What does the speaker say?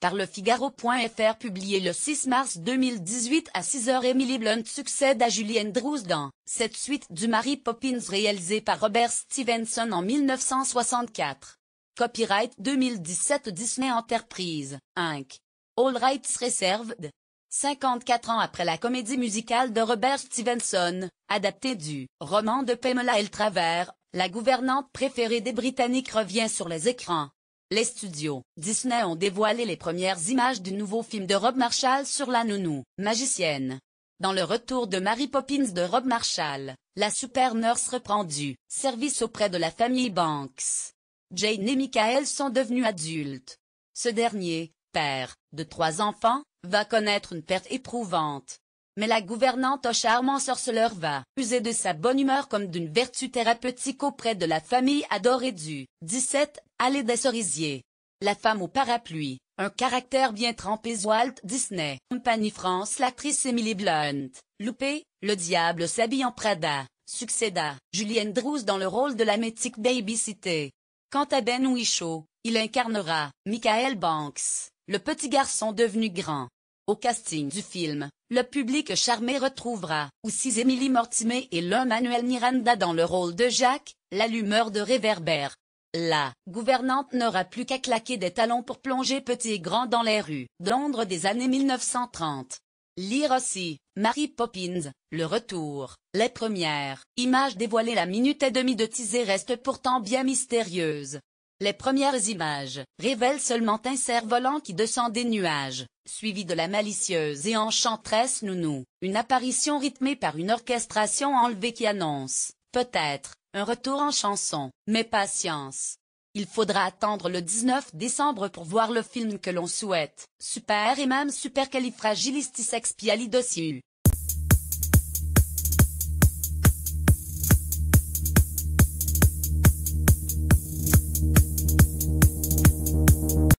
par le Figaro.fr publié le 6 mars 2018 à 6h Emily Blunt succède à Julie Andrews dans cette suite du Mary Poppins réalisé par Robert Stevenson en 1964. Copyright 2017 Disney Enterprise, Inc. All rights reserved. 54 ans après la comédie musicale de Robert Stevenson, adaptée du roman de Pamela L. Travers, la gouvernante préférée des Britanniques revient sur les écrans. Les studios Disney ont dévoilé les premières images du nouveau film de Rob Marshall sur la nounou, magicienne. Dans le retour de Mary Poppins de Rob Marshall, la super nurse reprend du service auprès de la famille Banks. Jane et Michael sont devenus adultes. Ce dernier, père de trois enfants, va connaître une perte éprouvante mais la gouvernante au charmant sorceleur va user de sa bonne humeur comme d'une vertu thérapeutique auprès de la famille adorée du 17, allée des cerisiers. La femme au parapluie, un caractère bien trempé Walt Disney. Compagnie France L'actrice Emily Blunt, Loupé, le diable s'habille en Prada, succéda Julienne Andrews dans le rôle de la métique Baby City. Quant à Ben Whishaw, il incarnera Michael Banks, le petit garçon devenu grand. Au casting du film, le public charmé retrouvera aussi Émilie Mortimer et l'un Manuel Miranda dans le rôle de Jacques, l'allumeur de réverbère. La gouvernante n'aura plus qu'à claquer des talons pour plonger petit et grand dans les rues de Londres des années 1930. Lire aussi, Marie Poppins, Le Retour, les premières images dévoilées la minute et demie de teaser reste pourtant bien mystérieuse. Les premières images révèlent seulement un cerf-volant qui descend des nuages, suivi de la malicieuse et enchantresse Nounou, une apparition rythmée par une orchestration enlevée qui annonce, peut-être, un retour en chanson, mais patience. Il faudra attendre le 19 décembre pour voir le film que l'on souhaite. Super et même Super